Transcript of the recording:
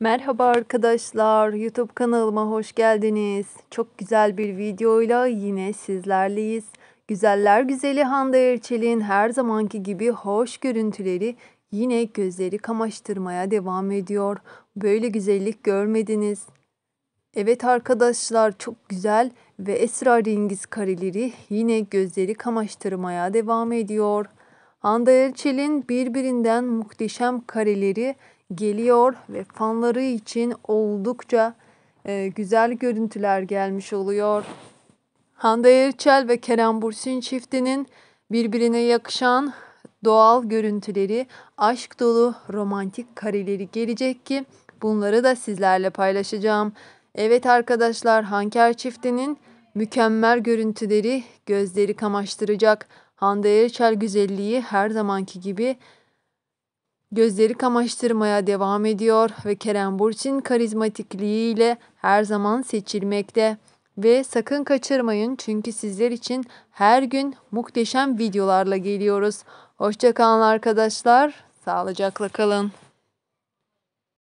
Merhaba arkadaşlar, YouTube kanalıma hoş geldiniz. Çok güzel bir videoyla yine sizlerleyiz. Güzeller güzeli Hande Erçel'in her zamanki gibi hoş görüntüleri yine gözleri kamaştırmaya devam ediyor. Böyle güzellik görmediniz. Evet arkadaşlar çok güzel ve esrarengiz kareleri yine gözleri kamaştırmaya devam ediyor. Hande Erçel'in birbirinden muhteşem kareleri geliyor ve fanları için oldukça e, güzel görüntüler gelmiş oluyor. Hande Erçel ve Kerem Bursin çiftinin birbirine yakışan doğal görüntüleri, aşk dolu romantik kareleri gelecek ki bunları da sizlerle paylaşacağım. Evet arkadaşlar Hanker çiftinin mükemmel görüntüleri gözleri kamaştıracak. Hande Erçel güzelliği her zamanki gibi gözleri kamaştırmaya devam ediyor ve Kerem Burçin karizmatikliğiyle her zaman seçilmekte. Ve sakın kaçırmayın çünkü sizler için her gün muhteşem videolarla geliyoruz. Hoşçakalın arkadaşlar, sağlıcakla kalın.